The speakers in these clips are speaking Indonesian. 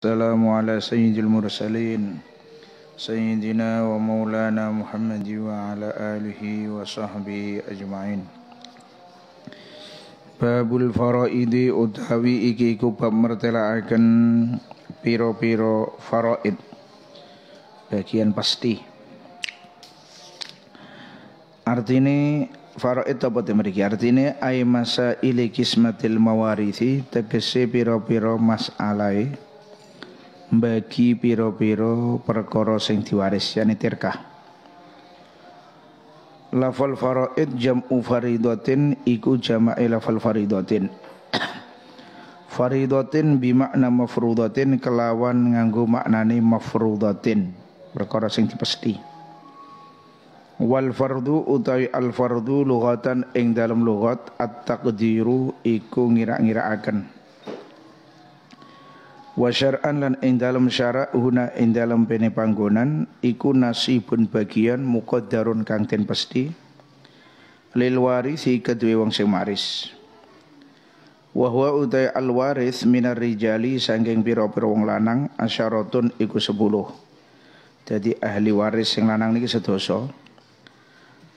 السلام على سيد المرسلين سيدنا ومولانا محمد وعلى آله وصحبه أجمعين Babul faraidi utawi iki iku bab mertelaaken pira-pira faraid bagian pasti Artinya faraid apa te mriki artine ay masail kismatil mawarisi tegese piro piro masalahe bagi piro-piro perkara sing diwaris yani tirkah lafal faraid jam'u faridatin iku jama'i lafal faridatin faridatin bimakna mafrudatin kelawan nganggo maknane mafrudatin perkara sing dipesti wal fardu utawi al fardu lughatan ing dalam lughat at taqdiru iku ngira-ngiraaken wa syar'an lan ing dalem syarak huna ing dalem pene panggonan iku nasibun bagian muqaddarun kang ten pasti lil warisi kedue wong sing maris wa huwa utai al waris minar rijali sangking pira-pira wong lanang asyaratun iku 10 jadi ahli waris sing lanang niki sedoso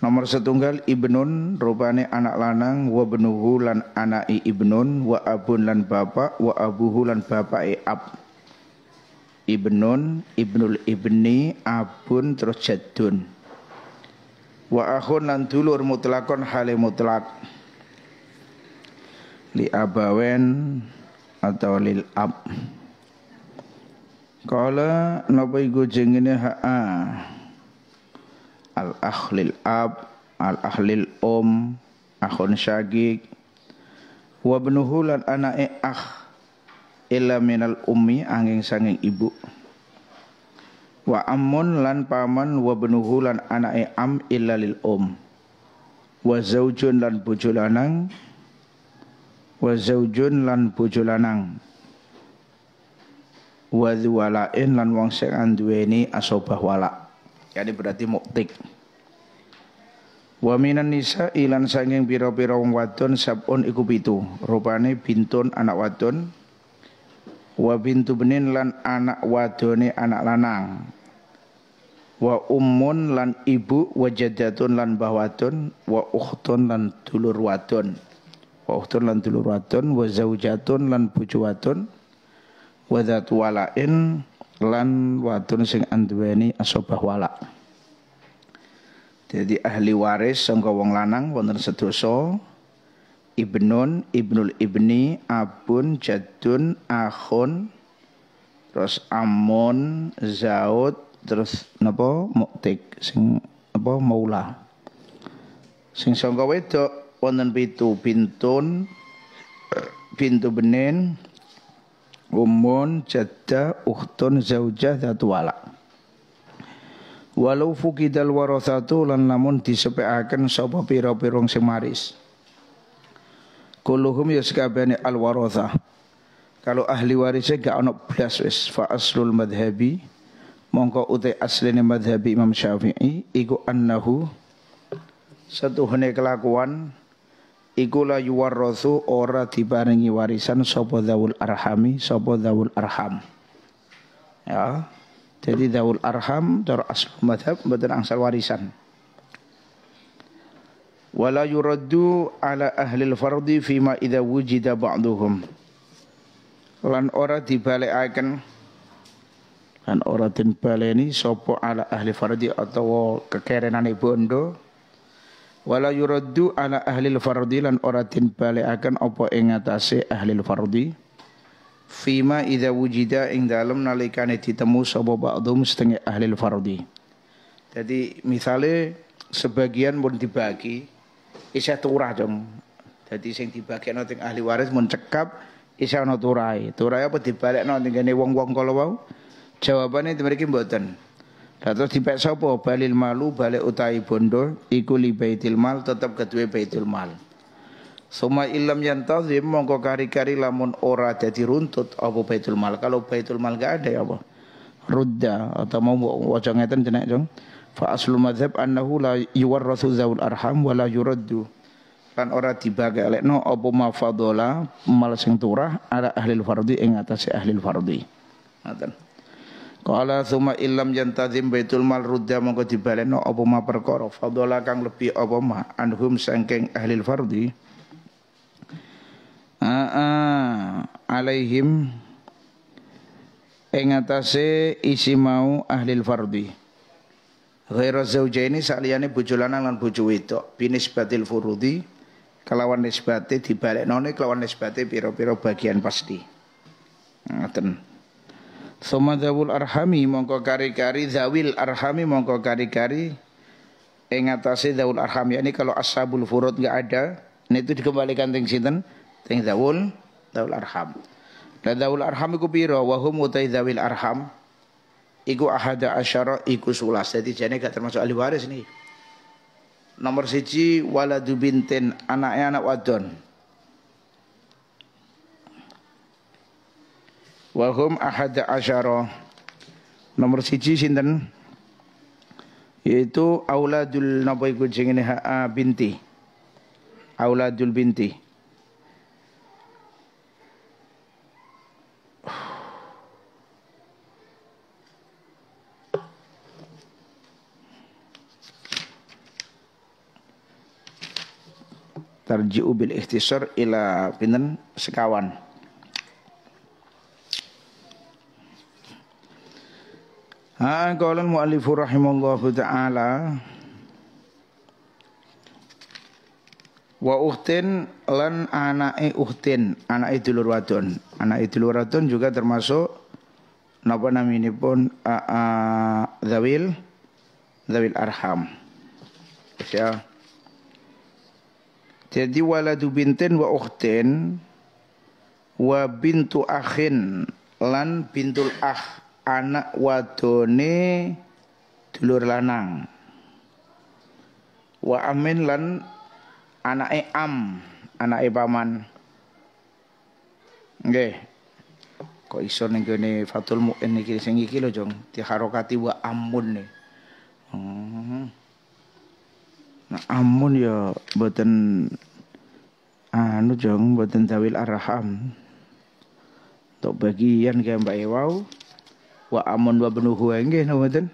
Nomor setunggal ibnun rupane anak lanang wa benuhu lan anai ibnun wa abun lan bapak wa abuhu lan bapak ab. Ibnun, ibnul ibni, abun terus jadun. Wa akhun lan dulur mutlakon hale mutlak. Li abawen atau lil ab. Kala napa iku jengene ha'a. Ah al akhlil ab al ahlil om akhun syagik wa benuhulan lan anake akh illa minal ummi angin sanging ibu wa ammun lan paman wa benuhulan lan anake am illa lil om. wa zaujun lan bojo lanang wa zaujun lan bojo lanang wa walain lan wong sing anduweni asobah walak ya ini berarti muktik Wa minan nisa ilan sanging pira-pira wong wadon sabun iku pitu. Rupane bintun anak wadon. Wa bintu benin lan anak wadone anak lanang. Wa ummun lan ibu wa jadatun lan bah wa ukhtun lan dulur wadon. Wa ukhtun lan dulur wadon wa zaujatun lan bojo wadon wa dzat walain lan wadon sing anduweni asobah walak. Jadi ahli waris sangka wong lanang wonten sedoso ibnun, ibnul ibni, abun, jadun, akhun, terus amun, zaud, terus napa muktik sing apa maula. Sing sangka wedok wonten pitu bintun, pintu benen ummun jadda ukhtun zaujah dzatu walak walau fukidal warasatu lan lamun disepekaken sapa pira-pira sing maris kulluhum ya sekabehane al warasah kalau ahli warisnya gak ono blas wis fa aslul madhabi mongko uti asline madhabi Imam Syafi'i iku annahu satu kelakuan iku la yuwarrathu ora dibarengi warisan sapa dawul arhami sapa dawul arham ya jadi dawul arham dar asbab madhab mboten angsal warisan wala yuraddu ala ahli al-fardi fima idza wujida ba'duhum lan ora dibalekaken lan ora den baleni sapa ala ahli fardi atau kekerenane bondo wala yuraddu ala ahlil fardhi lan ora den balekaken apa ing ngatasé ahlil fardhi fima idza wujida ing dalem nalikane ditemu sapa ba'dhum setengah ahlil fardhi jadi misalnya sebagian pun dibagi isih turah dong jadi sing dibagi nanti ahli waris cekap, isih nanti turai turai apa dibalekno ning wong-wong kalau wau itu mereka mboten Lalu dipek sapa balil malu balik utai bondo iku li baitil mal tetep kedue baitul mal. Suma ilam yantazim mongko kari-kari lamun ora jadi runtut apa baitul mal. Kalau baitul mal gak ada ya apa? Rudda atau mau waca ngeten jenak jong. Fa aslu madzhab annahu la yuwarrasu zaul arham wa la yuraddu. Kan ora dibagi lekno apa mafadola mal sing turah ala ahli fardhi ing atase ahli fardhi. Qala suma ilam yantazim baitul mal rudda mongko dibaleno apa ma perkara fadhala kang lebih apa ma anhum sangking ahli fardhi aa alaihim ing atase isi mau ahli fardhi Ghaira zaujaini saliyane bojo lanang lan bojo wedok binisbatil furudi kelawan nisbate dibalekno kelawan nisbate pira-pira bagian pasti ngoten Suma zawul arhami mongko kari-kari zawil arhami mongko kari-kari ing atase zawul arham ya ini kalau ashabul furud enggak ada ini itu dikembalikan teng sinten teng zawul zawul arham. La zawul arham iku pira wa hum utai zawil arham iku ahada asyara iku sulas. Jadi jane gak termasuk ahli waris nih. Nomor siji waladu bintin anaknya anak wadon. wahum ahad asyara nomor siji sinten yaitu auladul napa iku jenenge binti auladul binti tarji'u bil ikhtisar ila pinan sekawan Ah, qala al-mu'allifu rahimallahu taala wa uhtin lan anake uhtin anake dulur wadon anake dulur wadon juga termasuk napa naminipun zawil zawil arham ya jadi waladu bintin wa uhtin wa bintu akhin lan bintul akh anak wadone dulur lanang wa amin lan anake am anake paman nggih kok iso ning gone Fatul Muin iki sing iki lho Jong diharokati wa amun nih hmm. nah, amun ya boten anu Jong boten zawil arham untuk bagian kayak Mbak Ewau oh wa amun wa benuhu nggih napa jadi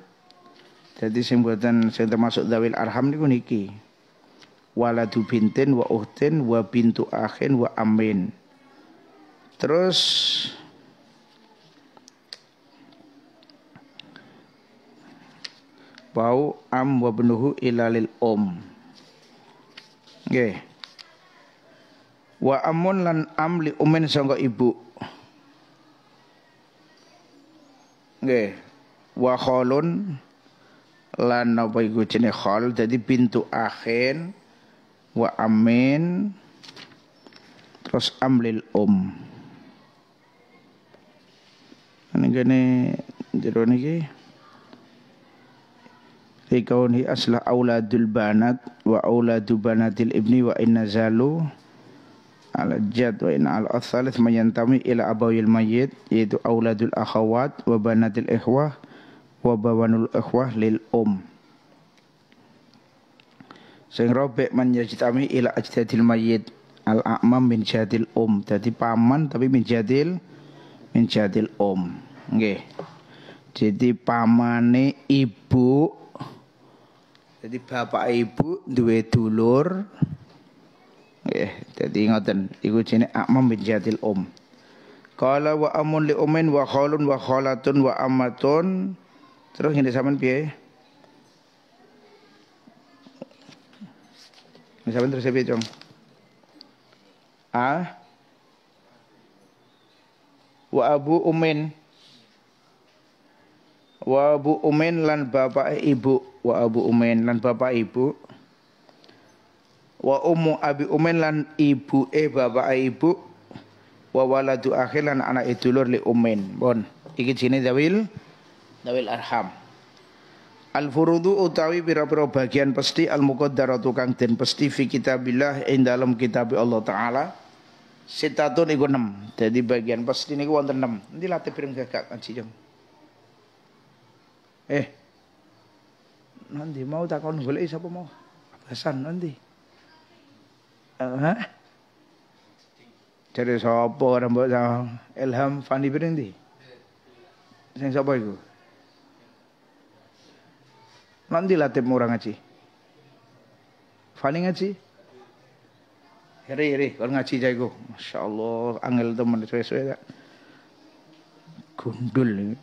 dadi sing mboten sing termasuk dawil arham niku niki waladu bintin wa uhtin wa bintu akhin wa amin terus bau am wa benuhu ilalil om nggih wa amun lan am li sangga ibu nggih wa kholun lan napa iku jenenge khol dadi pintu akhir, wa amin terus amlil um gini jero niki Rikauni aslah auladul banat wa auladu banatil ibni wa inna zalu al-jad wa in al-asalis mayantami ila abawil mayyit yaitu auladul akhawat wa banatil ikhwah wa bawanul ikhwah lil um sing robek man ila ajdadil mayyit al-a'mam min jadil um jadi paman tapi min jadil min jadil um nggih jadi pamane ibu jadi bapak ibu duwe dulur Nggih, jadi ingatkan iku jenenge aman bin jatil um. Kala wa amun li umin wa khalun wa khalatun wa amatun. Terus ngene sampean piye? Sampean terus piye, Jom. Ah? Wa abu umin. Wa abu umin lan bapak ibu. Wa abu umin lan bapak ibu wa ummu abi umen lan ibuke eh, bapak eh, ibu wa waladu akhir lan anak dulur li umen bon iki jenenge dawil dawil arham Al furudu utawi pira-pira bagian pasti al muqaddaratu tukang den pasti fi kitabillah ing dalam kitab Allah taala sitatun iku enam, Jadi bagian pasti niku wonten enam. Nanti latih piring gagak Eh. Nanti mau takon boleh siapa mau? Abasan nanti. Hah? Jadi sopo orang mbok Ilham Fandi berhenti saya sopo itu Nanti latih murah ngaji. Fani ngaji? hari hari kalau ngaji jago. Masya Allah angel teman suwe suwe tak. Gundul.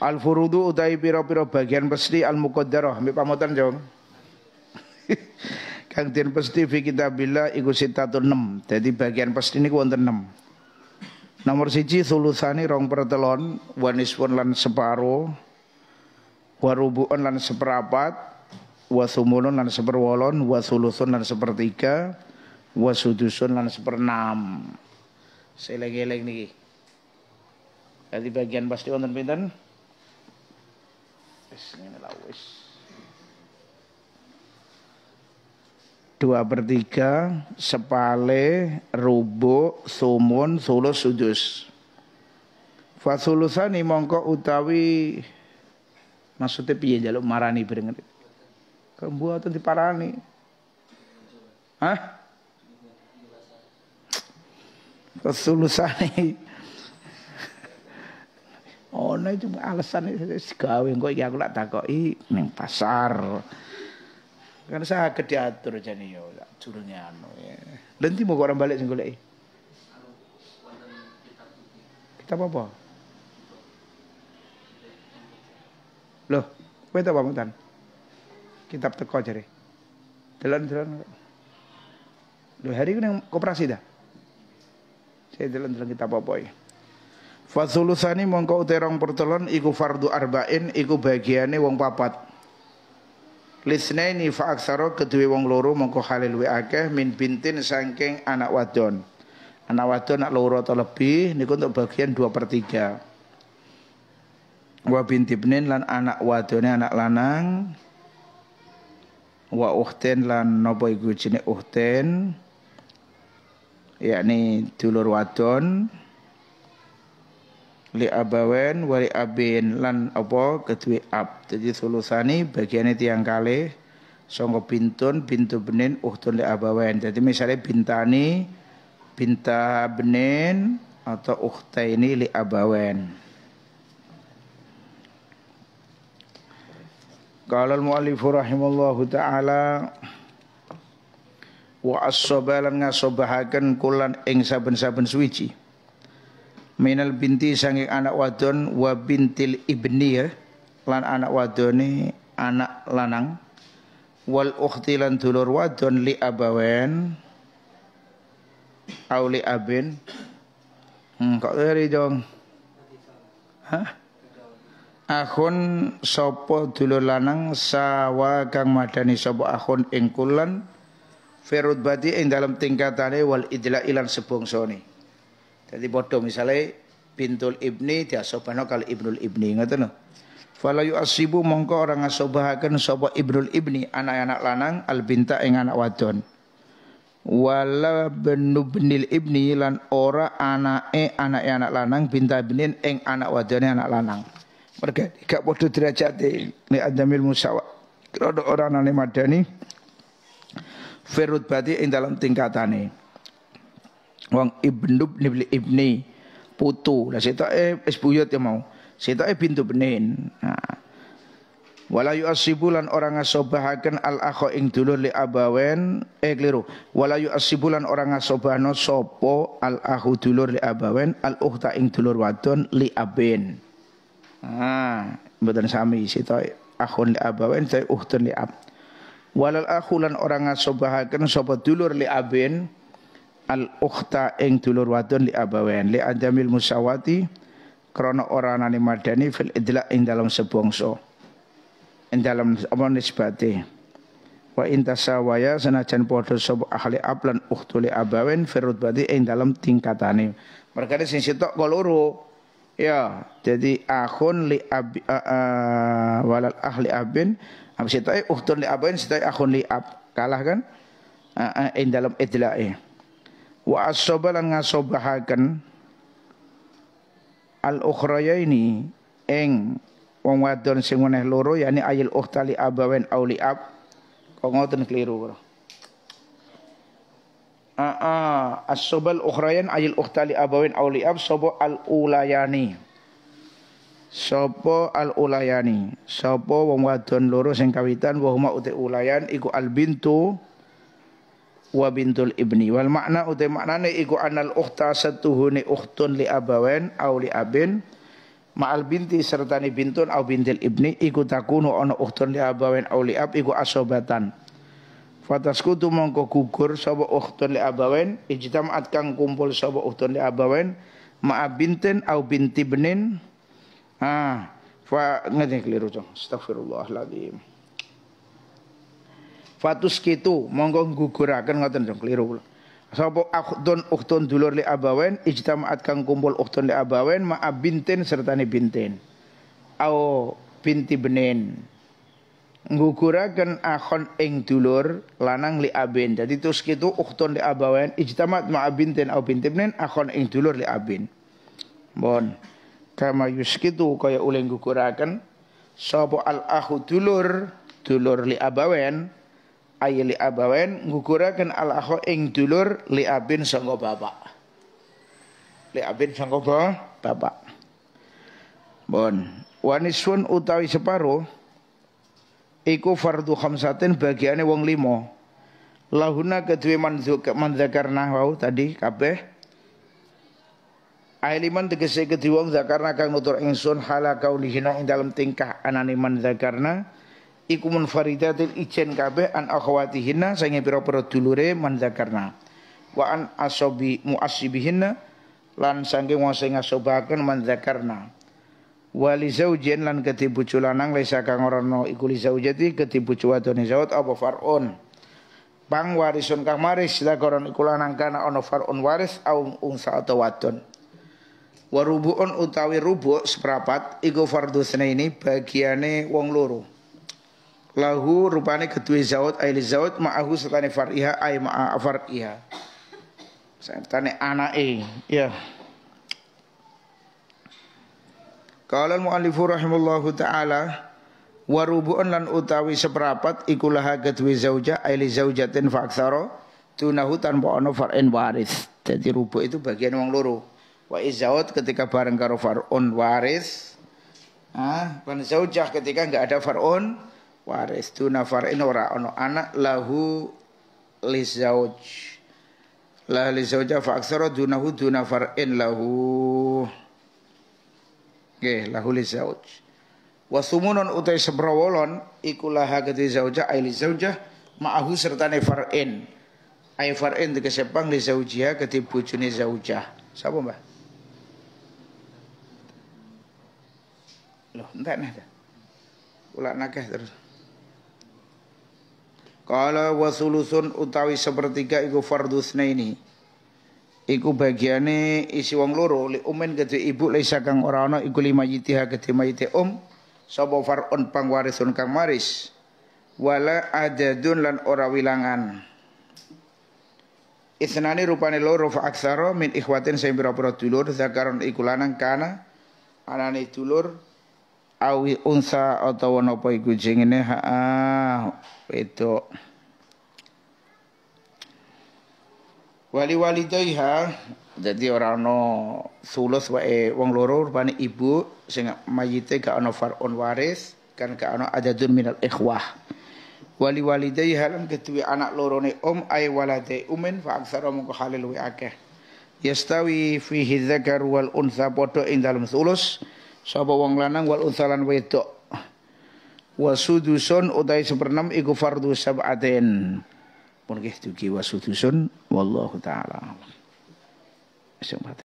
Al furudu utai piro piro bagian pasti al mukodaroh. Mbak pamotan jawab. Kang den pesti fi kitabillah iku sitatu 6. Dadi bagian pasti niku wonten 6. Nomor siji sulusani rong pertelon, wanisfun lan separo, warubuun lan seperapat, wasumulun lan seperwolon, wasulusun lan sepertiga, wasudusun lan seperenam. Seleng-eleng niki. Dadi bagian pasti wonten pinten? Wis ngene lawis dua per tiga, sepale, rubuk, sumun, sulus, sudus. Fasulusani mongko utawi maksudnya piye jaluk marani berenget. Kembuatan diparani. Hah? Fasulusani. Ono oh, itu alasan gawe engko iki aku lak ih ning pasar kan saya diatur jadi yo jurunge anu ya. Lenti mau orang balik Kita goleki. apa? Loh, kowe tak pamutan. Kitab teko jare. Telan delan Loh, hari ini koperasi dah. Saya telan telan kitab apa ya? Fasulusani mongko uterong pertelon iku fardu arba'in iku bagiane wong papat lisnaini fa aksara kedue wong loro mongko halil wa akeh min bintin saking anak wadon anak wadon anak loro atau lebih niku untuk bagian 2 per 3 wa bintibnin lan anak wadone anak lanang wa uhten lan napa iku jenenge uhten yakni dulur wadon li abawen wali abin lan apa ketui ab jadi sulusani bagiane tiang kali songko bintun bintu benin uhtun li abawen jadi misalnya bintani binta benin atau ini li abawen Kalau al-mu'allifu rahimallahu ta'ala wa as-sabalan ngasobahaken kulan ing saben-saben suwiji minal binti sange anak wadon wa bintil ibni ya lan anak wadone anak lanang wal ukhti lan dulur wadon li abawen au li abin hmm, kok ngeri dong hah akhun sopo dulur lanang sawa kang madani sopo akhun ing kulan firud bati ing dalam tingkatane wal idla ilan sebongsone jadi bodoh misalnya bintul ibni diasobahno kalau ibnul ibni ngoten lho. Fala yu'asibu mongko orang ngasobahaken sapa ibnul ibni anak-anak lanang al binta ing anak wadon. Wala benubnil ibni lan ora anake anake anak lanang binta binin ing anak wadone anak lanang. Mergo gak bodoh derajate li adamil musawa. Rodo orang anane madani Firut bati ing dalam tingkatan ini wong ibnu ibni ibni putu lah setoke wis buyut ya mau setoke eh, bintu benin nah. wala yu'assibulan orang ngasobahaken al akho ing dulur li abawen eh keliru wala yu'assibulan orang ngasobahno sopo al akhu dulur li abawen al ukhta ing dulur wadon li aben ah mboten sami sita eh, akhun li abawen ta ukhtun li ab walal akhu lan orang ngasobahaken sapa dulur li aben al ukhta ing dulur wadon li abawen li adamil musawati krana ora anane madani fil idla ing dalam sebangsa ing dalam apa nisbate wa intasawaya senajan padha sapa ahli aplan abawen ferut firutbati ing dalam tingkatane mereka sing sitok koloro ya jadi akhun li ab uh, uh, walal ahli abin habis itu ukhtun li abawain sitai akhun li ab kalah kan uh, uh, ing dalam idla'i e wa asobalan ngasobahaken al ukhraya ini eng wong wadon sing weneh loro yakni ayil ukhtali abawen auli ab kok ngoten keliru bro. Aa ah, asobal ah, ukhrayan ayil ukhtali abawen auli ab sobo al ulayani Sopo al ulayani Sopo wong wadon loro sing kawitan wa uti ulayan iku al bintu wa bintul ibni wal makna utai maknane iku anal ukhta satuhune ukhtun li abawen au li abin ma'al binti serta ni bintun au bintil ibni iku takunu ana ukhtun li abawen au li ab iku asobatan fataskutu mongko gugur sapa ukhtun li abawen ijtama'at kang kumpul sapa ukhtun li abawen ma'a bintin au binti benin ah fa ngene keliru cong astagfirullahalazim fatus kitu monggo gugurakan ngoten jeng keliru kula sapa akhdun ukhtun dulur li abawen ijtamaat kang kumpul ukhtun li ma ma'a serta sertane binten, au binti benen gugurakan akhon ing dulur lanang li abin jadi terus kitu ukhtun li abawen ijtamaat ma abinten au binti benen akhon ing dulur li abin bon kama yuskitu kaya uleng gugurakan, sapa al akhu dulur dulur li abawen ay li abawain nguguraken al akha ing dulur li abin sangka bapak li abin sangka bapak bon wanisun utawi separo iku fardu khamsatin bagiane wong limo lahuna kedue manzakarna wau tadi kabeh Ailiman tegese kedua wong zakarna kang nutur ingsun hala kaulihina ing dalam tingkah anane man zakarna iku faridatil ijen kabeh an akhwatihinna sange pira-pira dulure wa an asobi muasibihinna lan sange wong sing mandakarna, manzakarna wa zaujen lan keti puculanang lanang laisa kang ora ana iku li zaujati kete bojo wadone zaut apa farun bang warisun kang maris lakoran iku lanang kana ana farun waris au unsa atau wadon wa utawi rubuk seperapat iku fardhu ini bagiane wong loro lahu rupane kedua zaud ail zaud ma'ahu setane fariha ay ma'a fariha setane anake ya kalau mu muallifu taala wa rubu'un lan utawi seprapat iku laha kedua zauja ail zaujatin fa aktsara tunahu tanpa ana far'in waris jadi rubu' itu bagian uang loro wa izaud ketika bareng karo far'un waris ah wan zaujah ketika enggak ada far'un waris tuna farin ora ono anak lahu lizauj la Lisauja fa aksara dunahu duna farin lahu ge lahu lizauj wasumunun utai sebrowolon ikulah hagati zauja ai lizauja ma'ahu serta ne farin ai farin dikesepang lizaujiha keti bojone zaujah Siapa mbah Loh, Entah nih. Ulah nakeh terus. Kala wasulusun utawi sepertiga iku fardusna ini. Iku bagiane isi wong loro li umen ibu laisa kang ora ana iku lima yitiha kedhe mayite um sapa farun pangwarisun kang maris. Wala adadun lan ora wilangan. Isnani rupane loro fa aksaro min ikhwatin sing pira-pira dulur zakaron iku lanang kana anane dulur awi unsa utawa napa iku jengene ah itu wali wali doiha jadi orang no sulus wae wong loro rupane ibu sing mayite gak ono faron waris kan gak ono adadun minal ikhwah wali wali doiha lan ketuwi anak loro ne om ay walade umen fa aksara mung halil wae akeh yastawi fihi dzakar wal unsa podo ing dalam sulus sapa wong lanang wal unsalan wedok wasudusun utai seperenam iku fardu sab'atin pun kih dugi wasudusun wallahu taala